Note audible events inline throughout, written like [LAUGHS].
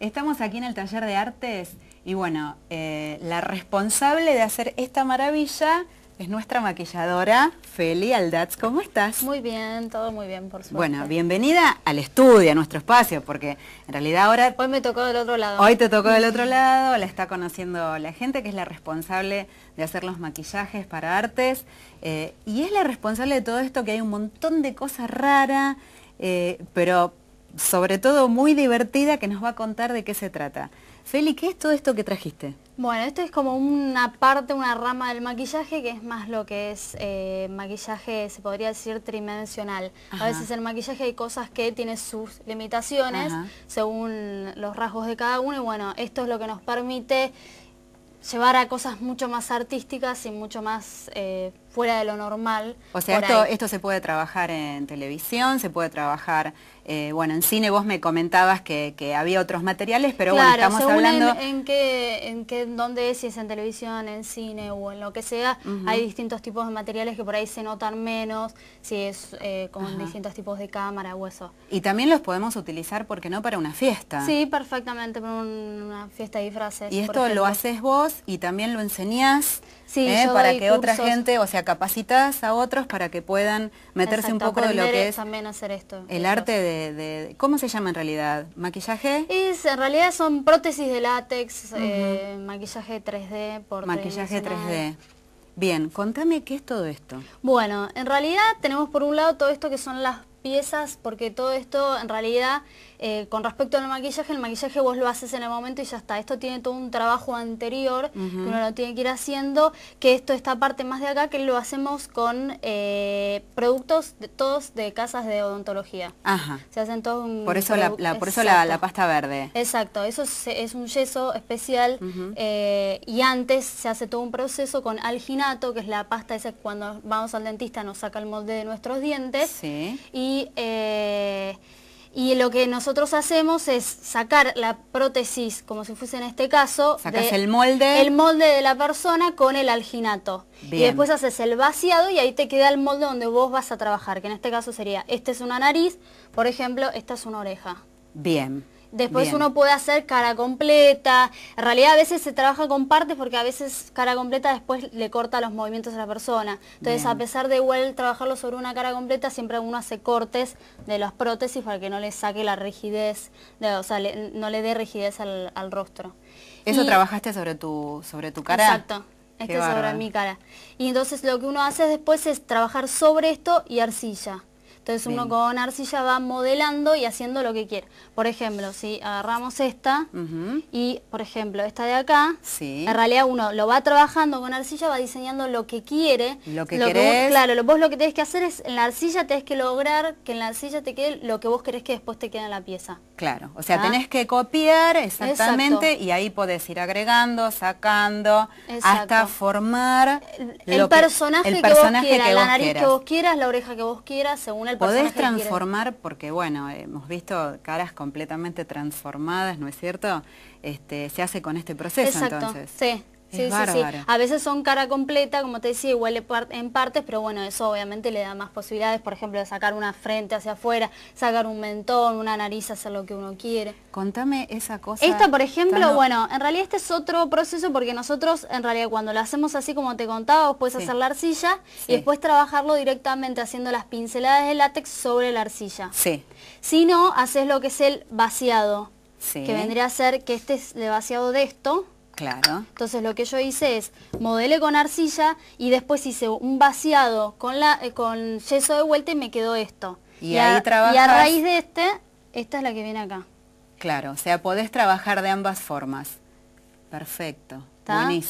Estamos aquí en el taller de artes y bueno, eh, la responsable de hacer esta maravilla es nuestra maquilladora Feli Aldatz. ¿Cómo estás? Muy bien, todo muy bien, por suerte. Bueno, bienvenida al estudio, a nuestro espacio, porque en realidad ahora... Hoy me tocó del otro lado. Hoy te tocó del otro lado, la está conociendo la gente que es la responsable de hacer los maquillajes para artes eh, y es la responsable de todo esto que hay un montón de cosas raras, eh, pero sobre todo muy divertida que nos va a contar de qué se trata. Feli, ¿qué es todo esto que trajiste? Bueno, esto es como una parte, una rama del maquillaje que es más lo que es eh, maquillaje, se podría decir, tridimensional. A veces el maquillaje hay cosas que tienen sus limitaciones según los rasgos de cada uno y bueno, esto es lo que nos permite llevar a cosas mucho más artísticas y mucho más... Eh, fuera de lo normal. O sea, esto, se puede trabajar en televisión, se puede trabajar, eh, bueno, en cine vos me comentabas que, había otros materiales, pero bueno, estamos hablando... En, en qué, en qué, dónde es, si es en televisión, en cine o en lo que sea, hay distintos tipos de materiales que por ahí se notan menos, si es eh, con distintos tipos de cámara o eso. Y también los podemos utilizar, porque no?, para una fiesta. Sí, perfectamente, para una fiesta de disfraces. Y esto lo haces vos y también lo enseñás ¿eh? para que otra gente, o sea, capacitas a otros para que puedan meterse un poco de lo que es el arte de, ¿Cómo se llama en realidad? ¿Maquillaje? Es, en realidad son prótesis de látex, eh, maquillaje 3D por Maquillaje 3D. Bien, contame qué es todo esto. Bueno, en realidad tenemos por un lado todo esto que son las piezas, porque todo esto en realidad, eh, con respecto al maquillaje, el maquillaje vos lo haces en el momento y ya está. Esto tiene todo un trabajo anterior que uno lo tiene que ir haciendo, que esto, esta parte más de acá, que lo hacemos con eh, productos de, todos de casas de odontología. Se hacen todos un... Por eso, la, por eso la, pasta verde. Exacto, eso es, un yeso especial eh, y antes se hace todo un proceso con alginato, que es la pasta esa cuando vamos al dentista nos saca el molde de nuestros dientes. Y eh, y, lo que nosotros hacemos es sacar la prótesis, como si fuese en este caso. el molde. El molde de la persona con el alginato. Y después haces el vaciado y ahí te queda el molde donde vos vas a trabajar, que en este caso sería, esta es una nariz, por ejemplo, esta es una oreja. Bien. Después uno puede hacer cara completa. En realidad a veces se trabaja con partes porque a veces cara completa después le corta los movimientos a la persona. Entonces a pesar de igual trabajarlo sobre una cara completa, siempre uno hace cortes de las prótesis para que no le saque la rigidez, o sea, no le dé rigidez al, rostro. ¿Eso trabajaste sobre tu, sobre tu cara? Exacto. Este sobre mi cara. Y entonces lo que uno hace después es trabajar sobre esto y arcilla. Entonces uno con arcilla va modelando y haciendo lo que quiere. Por ejemplo, si agarramos esta y, por ejemplo, esta de acá, en realidad uno lo va trabajando con arcilla, va diseñando lo que quiere. Lo que, lo Claro, lo, vos lo que tenés que hacer es, en la arcilla tenés que lograr que en la arcilla te quede lo que vos querés que después te quede en la pieza. Claro, o sea, ¿Ah? tenés que copiar exactamente y ahí podés ir agregando, sacando, hasta formar... El, personaje, vos quieras, la nariz que vos quieras, la oreja que vos quieras, según el podés transformar, porque bueno, hemos visto caras completamente transformadas, ¿no es cierto? Este, se hace con este proceso Exacto, entonces. Sí, Sí, sí, sí. A veces son cara completa, como te decía, Igual en partes, pero bueno, eso obviamente le da más posibilidades, por ejemplo, de sacar una frente hacia afuera, sacar un mentón, una nariz, hacer lo que uno quiere. Contame esa cosa. Esta, por ejemplo, bueno, en realidad este es otro proceso porque nosotros, en realidad, cuando lo hacemos así como te contaba, vos puedes hacer la arcilla y después trabajarlo directamente haciendo las pinceladas de látex sobre la arcilla. Sí. Si no, haces lo que es el vaciado, que vendría a ser que este es el vaciado de esto, Claro. Entonces lo que yo hice es modelé con arcilla y después hice un vaciado con, eh, yeso de vuelta y me quedó esto. Y, ahí y a raíz de este, esta es la que viene acá. Claro, o sea, podés trabajar de ambas formas. Perfecto.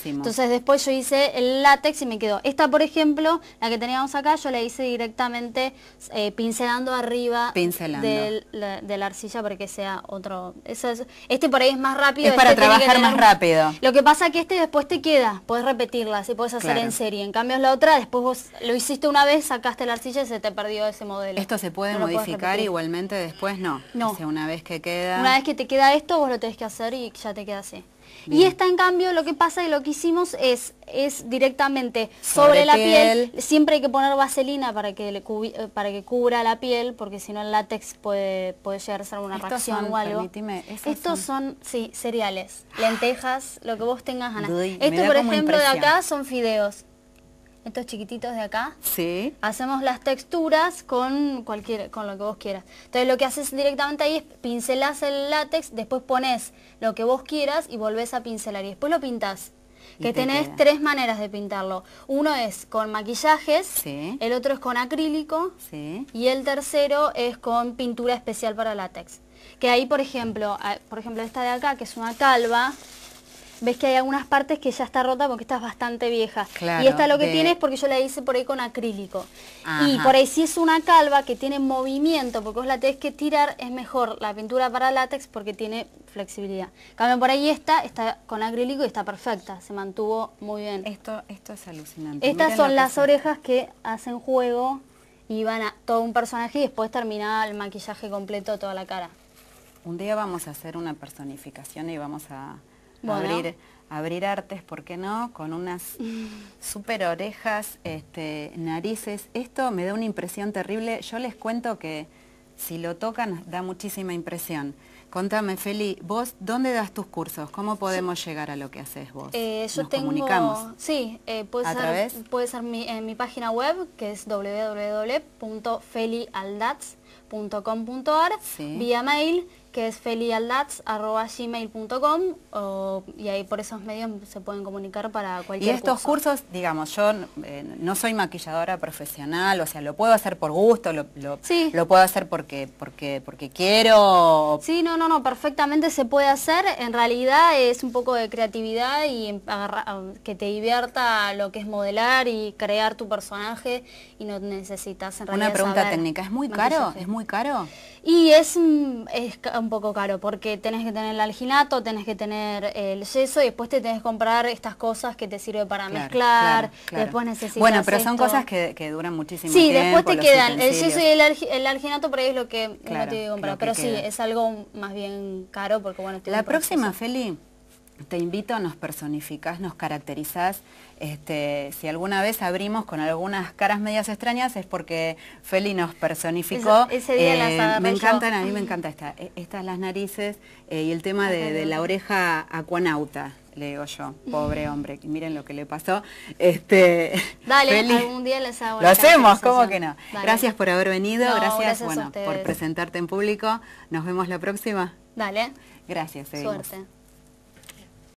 Entonces después yo hice el látex y me quedó. Esta, por ejemplo, la que teníamos acá, yo la hice directamente eh, pincelando arriba de la arcilla para que sea otro... este por ahí es más rápido. Es este para trabajar más rápido. Lo que pasa que este después te queda, podés repetirla, si puedes hacer en serie. En cambio es la otra, después vos lo hiciste una vez, sacaste la arcilla y se te perdió ese modelo. ¿Esto se puede modificar igualmente después? No. No. una vez que queda... Una vez que te queda esto, vos lo tenés que hacer y ya te queda así. Y esta, en cambio, lo que pasa y lo que hicimos es, es directamente sobre, la piel. Siempre hay que poner vaselina para que, eh, para que cubra la piel, porque si no el látex puede, puede llegar a ser una reacción o algo. Estos son... cereales, lentejas, lo que vos tengas ganas. Esto, por ejemplo, de acá son fideos estos chiquititos de acá. Sí. Hacemos las texturas con cualquier, con lo que vos quieras. Entonces lo que haces directamente ahí es pincelás el látex, después pones lo que vos quieras y volvés a pincelar y después lo pintás. que tenés tres maneras de pintarlo. Uno es con maquillajes, sí. el otro es con acrílico sí. y el tercero es con pintura especial para látex. Que ahí, por ejemplo, ah, por ejemplo esta de acá, que es una calva, ves que hay algunas partes que ya está rota porque estás bastante vieja. y esta lo que tienes tiene es porque yo la hice por ahí con acrílico. Y por ahí si es una calva que tiene movimiento, porque vos la tenés que tirar, es mejor la pintura para látex porque tiene flexibilidad. Cambian por ahí esta, está con acrílico y está perfecta, se mantuvo muy bien. Esto, esto es alucinante. Estas son las orejas que hacen juego y van a todo un personaje y después termina el maquillaje completo toda la cara. Un día vamos a hacer una personificación y vamos a, abrir, abrir artes, ¿por qué no? Con unas [LAUGHS] super orejas, este, narices. Esto me da una impresión terrible. Yo les cuento que si lo tocan da muchísima impresión. Contame, Feli, vos, ¿dónde das tus cursos? ¿Cómo podemos llegar a lo que haces vos? Eh, yo tengo, comunicamos. Sí, eh, puede, ser, puede ser en mi página web, que es www.felialdats.com.ar, vía mail que es felialdats.gmail.com y ahí por esos medios se pueden comunicar para cualquier Y estos cursos, digamos, yo eh, no soy maquilladora profesional, o sea, lo puedo hacer por gusto, lo, puedo hacer porque, porque, porque quiero. Sí, no, no, no, perfectamente se puede hacer. En realidad es un poco de creatividad y ah, que te divierta lo que es modelar y crear tu personaje y no necesitas en realidad Una pregunta técnica, ¿es muy caro? ¿Es muy caro? Y es, mm, es un poco caro porque tenés que tener el alginato, tenés que tener el yeso y después te tenés que comprar estas cosas que te sirve para mezclar, después necesitas Bueno, pero son cosas que, duran muchísimo sí, después te quedan el yeso y el, alginato, por ahí es lo que no te comprar, pero sí, es algo más bien caro porque bueno... La próxima, Feli, te invito, nos personificás, nos caracterizás. Este, si alguna vez abrimos con algunas caras medias extrañas es porque Feli nos personificó. Ese, día eh, Me encantan, a mí me encanta esta, e, estas las narices eh, y el tema de, la oreja acuanauta le digo yo, mm. pobre hombre, miren lo que le pasó. Este, [LAUGHS] Dale, Feli, algún día les hago. Lo hacemos, ¿cómo que no? Gracias por haber venido, gracias, bueno, por presentarte en público. Nos vemos la próxima. Dale. Gracias, seguimos. Suerte.